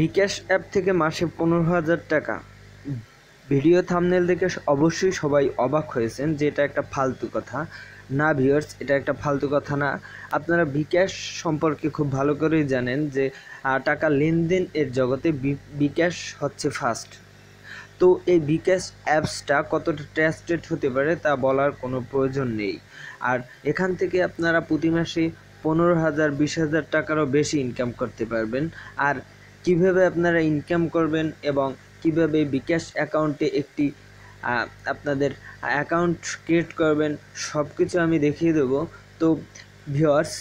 বিকাশ app থেকে মাসে পনেরো হাজার টাকা ভিডিও থামনেল দেখে অবশ্যই সবাই অবাক হয়েছেন যে এটা একটা ফালতু কথা না ভিওর্স এটা একটা ফালতু কথা না আপনারা বিকাশ সম্পর্কে খুব ভালো করেই জানেন যে টাকা লেনদেন এর জগতে বিকাশ হচ্ছে ফার্স্ট তো এই বিকাশ অ্যাপসটা কতটা ট্রাস্টেড হতে পারে তা বলার কোনো প্রয়োজন নেই আর এখান থেকে আপনারা প্রতি মাসে পনেরো হাজার বিশ হাজার টাকারও বেশি ইনকাম করতে পারবেন আর কিভাবে আপনারা ইনকাম করবেন এবং কিভাবে বিকাশ অ্যাকাউন্টে একটি আপনাদের অ্যাকাউন্ট ক্রিয়েট করবেন সব কিছু আমি দেখিয়ে দেবো তো ভিওর্স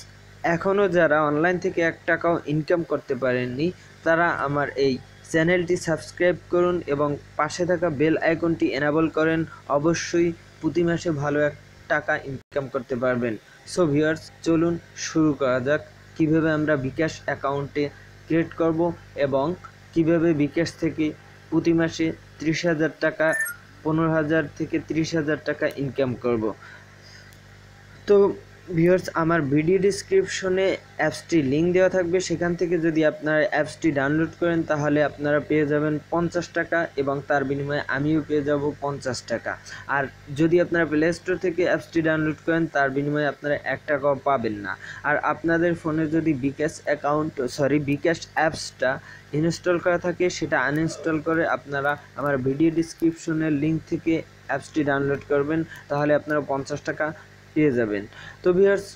এখনও যারা অনলাইন থেকে এক টাকাও ইনকাম করতে পারেননি তারা আমার এই চ্যানেলটি সাবস্ক্রাইব করুন এবং পাশে থাকা বেল আইকনটি এনাবল করেন অবশ্যই প্রতি মাসে ভালো এক টাকা ইনকাম করতে পারবেন সো ভিওর্স চলুন শুরু করা যাক কীভাবে আমরা বিকাশ অ্যাকাউন্টে ক্রিয়েট করব এবং কিভাবে বিকাশ থেকে প্রতি মাসে ত্রিশ হাজার টাকা পনেরো হাজার থেকে ত্রিশ হাজার টাকা ইনকাম করব তো ভিউয়ার্স আমার ভিডিও ডিসক্রিপশনে অ্যাপসটি লিঙ্ক দেওয়া থাকবে সেখান থেকে যদি আপনারা অ্যাপসটি ডাউনলোড করেন তাহলে আপনারা পেয়ে যাবেন পঞ্চাশ টাকা এবং তার বিনিময়ে আমিও পেয়ে যাব পঞ্চাশ টাকা আর যদি আপনারা প্লে স্টোর থেকে অ্যাপসটি ডাউনলোড করেন তার বিনিময়ে আপনারা এক টাকাও পাবেন না আর আপনাদের ফোনে যদি বিকাশ অ্যাকাউন্ট সরি বিকাশ অ্যাপসটা ইনস্টল করা থাকে সেটা আনইনস্টল করে আপনারা আমার ভিডিও ডিসক্রিপশনের লিঙ্ক থেকে অ্যাপসটি ডাউনলোড করবেন তাহলে আপনারা পঞ্চাশ টাকা পেয়ে যাবেন তো ভিউয়ার্স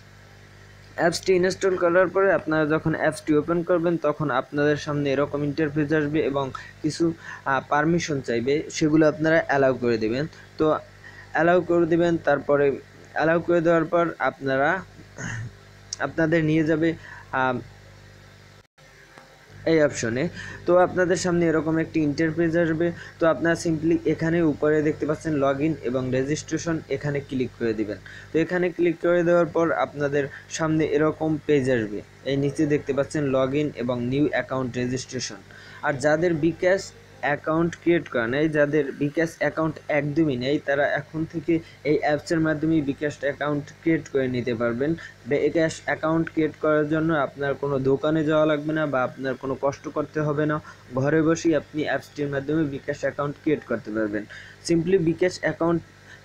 অ্যাপসটি ইনস্টল করার পরে আপনারা যখন অ্যাপসটি ওপেন করবেন তখন আপনাদের সামনে এরকম ইন্টারফেস আসবে এবং কিছু পারমিশন চাইবে সেগুলো আপনারা অ্যালাউ করে দেবেন তো অ্যালাউ করে দেবেন তারপরে অ্যালাউ করে দেওয়ার পর আপনারা আপনাদের নিয়ে যাবে এই অপশনে তো আপনাদের সামনে এরকম একটি ইন্টারপেজ আসবে তো আপনারা সিম্পলি এখানে উপরে দেখতে পাচ্ছেন লগ এবং রেজিস্ট্রেশন এখানে ক্লিক করে দিবেন তো এখানে ক্লিক করে দেওয়ার পর আপনাদের সামনে এরকম পেজ আসবে এই নিচে দেখতে পাচ্ছেন লগ এবং নিউ অ্যাকাউন্ট রেজিস্ট্রেশন আর যাদের বিকাশ অ্যাকাউন্ট ক্রিয়েট করা নেই যাদের বিকাশ অ্যাকাউন্ট একদমই নেই তারা এখন থেকে এই অ্যাপসের মাধ্যমে বিকাশ অ্যাকাউন্ট ক্রিয়েট করে নিতে পারবেন বিকাশ অ্যাকাউন্ট ক্রিয়েট করার জন্য আপনার কোনো দোকানে যাওয়া লাগবে না বা আপনার কোনো কষ্ট করতে হবে না ঘরে বসেই আপনি অ্যাপসটির মাধ্যমে বিকাশ অ্যাকাউন্ট ক্রিয়েট করতে পারবেন সিম্পলি বিকাশ অ্যাকাউন্ট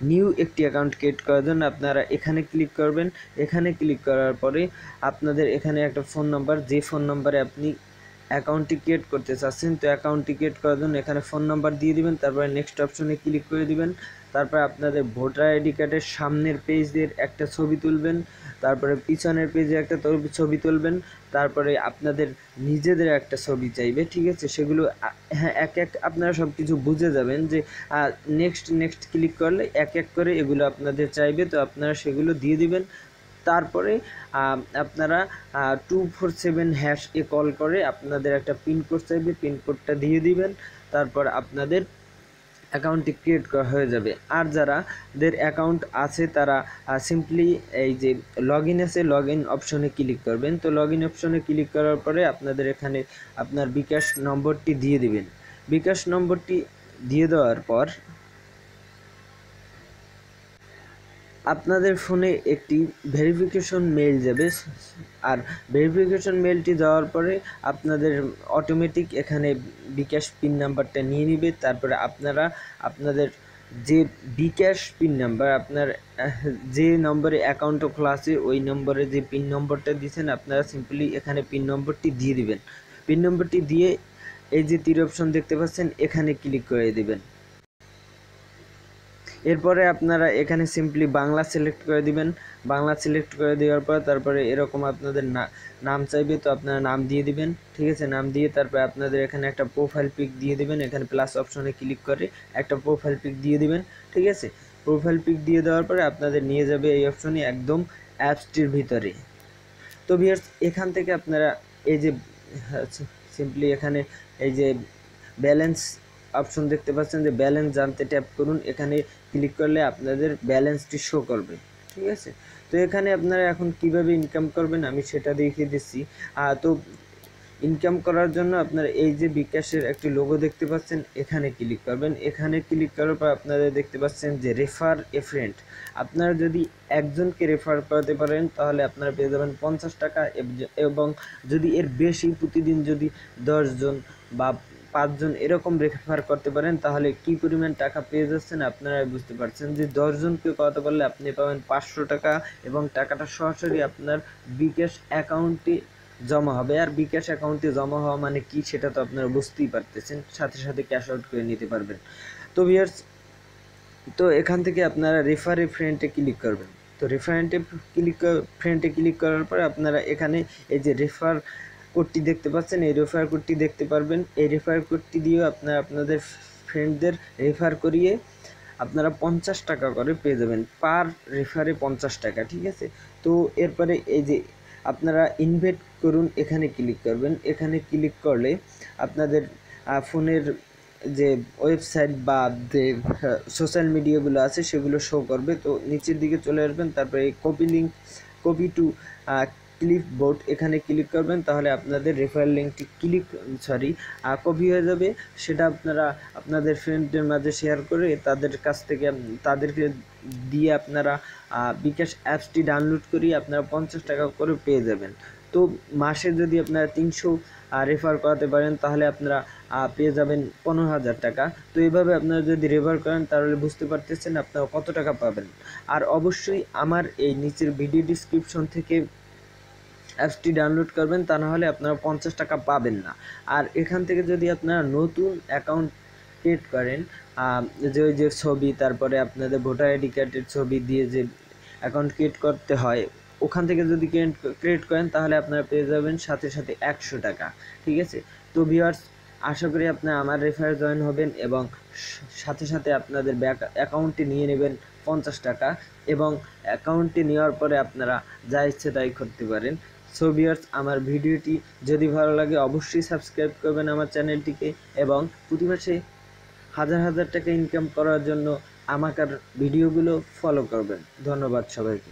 নিউ একটি অ্যাকাউন্ট ক্রিয়েট করার জন্য আপনারা এখানে ক্লিক করবেন এখানে ক্লিক করার পরে আপনাদের এখানে একটা ফোন নাম্বার যে ফোন নাম্বারে আপনি অ্যাকাউন্টটি ক্রিয়েট করতে চাচ্ছেন তো অ্যাকাউন্টটি ক্রিয়েট করার জন্য এখানে ফোন নাম্বার দিয়ে দিবেন তারপরে নেক্সট অপশনে ক্লিক করে দিবেন তারপরে আপনাদের ভোটার আইডি কার্ডের সামনের দিয়ে একটা ছবি তুলবেন তারপরে পিছনের পেজে একটা ছবি তুলবেন তারপরে আপনাদের নিজেদের একটা ছবি চাইবে ঠিক আছে সেগুলো হ্যাঁ এক এক আপনারা সব কিছু বুঝে যাবেন যে নেক্সট নেক্সট ক্লিক করলে এক এক করে এগুলো আপনাদের চাইবে তো আপনারা সেগুলো দিয়ে দিবেন তারপরে আপনারা টু ফোর সেভেন হ্যাশ এ কল করে আপনাদের একটা পিনকোড চাইবে পিনকোডটা দিয়ে দিবেন তারপর আপনাদের অ্যাকাউন্টটি ক্রিয়েট করা হয়ে যাবে আর যারাদের অ্যাকাউন্ট আছে তারা সিম্পলি এই যে লগ ইন আছে লগ ইন অপশনে ক্লিক করবেন তো লগ ইন অপশনে ক্লিক করার পরে আপনাদের এখানে আপনার বিকাশ নম্বরটি দিয়ে দিবেন বিকাশ নম্বরটি দিয়ে দেওয়ার পর আপনাদের ফোনে একটি ভেরিফিকেশন মেল যাবে আর ভেরিফিকেশন মেলটি দেওয়ার পরে আপনাদের অটোমেটিক এখানে বিকাশ পিন নাম্বারটা নিয়ে নিবে তারপরে আপনারা আপনাদের যে বিকাশ পিন নাম্বার আপনার যে নম্বরে অ্যাকাউন্ট খোলা আছে ওই নম্বরে যে পিন নম্বরটা দিয়েছেন আপনারা সিম্পলি এখানে পিন নম্বরটি দিয়ে দিবেন পিন নম্বরটি দিয়ে এই যে তীর অপশন দেখতে পাচ্ছেন এখানে ক্লিক করে দেবেন এরপরে আপনারা এখানে সিম্পলি বাংলা সিলেক্ট করে দিবেন বাংলা সিলেক্ট করে দেওয়ার পর তারপরে এরকম আপনাদের নাম চাইবে তো আপনারা নাম দিয়ে দিবেন ঠিক আছে নাম দিয়ে তারপরে আপনাদের এখানে একটা প্রোফাইল পিক দিয়ে দিবেন এখানে প্লাস অপশনে ক্লিক করে একটা প্রোফাইল পিক দিয়ে দিবেন ঠিক আছে প্রোফাইল পিক দিয়ে দেওয়ার পরে আপনাদের নিয়ে যাবে এই অপশনে একদম অ্যাপসটির ভিতরে তো ভিয়ার্স এখান থেকে আপনারা এই যে সিম্পলি এখানে এই যে ব্যালেন্স অপশন দেখতে পাচ্ছেন যে ব্যালেন্স জানতে ট্যাপ করুন এখানে ক্লিক করলে আপনাদের ব্যালেন্সটি শো করবে ঠিক আছে তো এখানে আপনারা এখন কিভাবে ইনকাম করবেন আমি সেটা দেখিয়ে দিচ্ছি তো ইনকাম করার জন্য আপনারা এই যে বিকাশের একটি লোগো দেখতে পাচ্ছেন এখানে ক্লিক করবেন এখানে ক্লিক করার পর আপনারা দেখতে পাচ্ছেন যে রেফার এ ফ্রেন্ড আপনারা যদি একজনকে রেফার করাতে পারেন তাহলে আপনারা পেয়ে যাবেন পঞ্চাশ টাকা এবং যদি এর বেশি প্রতিদিন যদি দশজন বা পাঁচজন এরকম রেফার করতে পারেন তাহলে কি পরিমাণ টাকা পেয়ে যাচ্ছেন আপনারা বুঝতে পারছেন যে দশজনকে কথা বললে আপনি পাবেন পাঁচশো টাকা এবং টাকাটা সরাসরি আপনার বিকাশ অ্যাকাউন্টে জমা হবে আর বিকাশ অ্যাকাউন্টে জমা হওয়া মানে কি সেটা তো আপনারা বুঝতেই পারতেছেন সাথে সাথে ক্যাশ আউট করে নিতে পারবেন তো ভিয়ার্স তো এখান থেকে আপনারা রেফারে ফ্রেন্ডে ক্লিক করবেন তো রেফারেন্টে ক্লিক ফ্রেন্ডে ক্লিক করার পরে আপনারা এখানে এই যে রেফার কোডটি দেখতে পাচ্ছেন এই রেফার কোডটি দেখতে পারবেন এই রেফার কোডটি দিয়েও আপনারা আপনাদের ফ্রেন্ডদের রেফার করিয়ে আপনারা পঞ্চাশ টাকা করে পেয়ে যাবেন পার রেফারে পঞ্চাশ টাকা ঠিক আছে তো এরপরে এই যে আপনারা ইনভেট করুন এখানে ক্লিক করবেন এখানে ক্লিক করলে আপনাদের ফোনের যে ওয়েবসাইট বা যে সোশ্যাল মিডিয়াগুলো আছে সেগুলো শো করবে তো নিচের দিকে চলে আসবেন তারপরে copy link copy to clipboard এখানে ক্লিক করবেন তাহলে আপনাদের রেফারেল লিঙ্কটি ক্লিক সরি কপি হয়ে যাবে সেটা আপনারা আপনাদের ফ্রেন্ডদের মাঝে শেয়ার করে তাদের কাছ থেকে তাদেরকে দিয়ে আপনারা বিকাশ অ্যাপসটি ডাউনলোড করিয়ে আপনারা পঞ্চাশ টাকা করে পেয়ে যাবেন তো মাসে যদি আপনারা তিনশো রেফার করাতে পারেন তাহলে আপনারা পেয়ে যাবেন পনেরো হাজার টাকা তো এভাবে আপনারা যদি রেফার করেন তাহলে বুঝতে পারতেছেন আপনারা কত টাকা পাবেন আর অবশ্যই আমার এই নিচের ভিডিও ডিসক্রিপশন থেকে অ্যাপসটি ডাউনলোড করবেন তা না হলে আপনারা পঞ্চাশ টাকা পাবেন না আর এখান থেকে যদি আপনারা নতুন অ্যাকাউন্ট ক্রিয়েট করেন যে ওই যে ছবি তারপরে আপনাদের ভোটার আইডি কার্ডের ছবি দিয়ে যে অ্যাকাউন্ট ক্রিয়েট করতে হয় ওখান থেকে যদি ক্রিয়েট করেন তাহলে আপনারা পেয়ে যাবেন সাথে সাথে একশো টাকা ঠিক আছে তো ভিওয়ার্স আশা করি আপনারা আমার রেফার জয়েন হবেন এবং সাথে সাথে আপনাদের ব্যাক অ্যাকাউন্টটি নিয়ে নেবেন পঞ্চাশ টাকা এবং অ্যাকাউন্টটি নেওয়ার পরে আপনারা যা ইচ্ছে তাই করতে পারেন সো বিয়ার্স আমার ভিডিওটি যদি ভালো লাগে অবশ্যই সাবস্ক্রাইব করবেন আমার চ্যানেলটিকে এবং প্রতি মাসে হাজার হাজার টাকা ইনকাম করার জন্য আমাকার ভিডিওগুলো ফলো করবেন ধন্যবাদ সবাইকে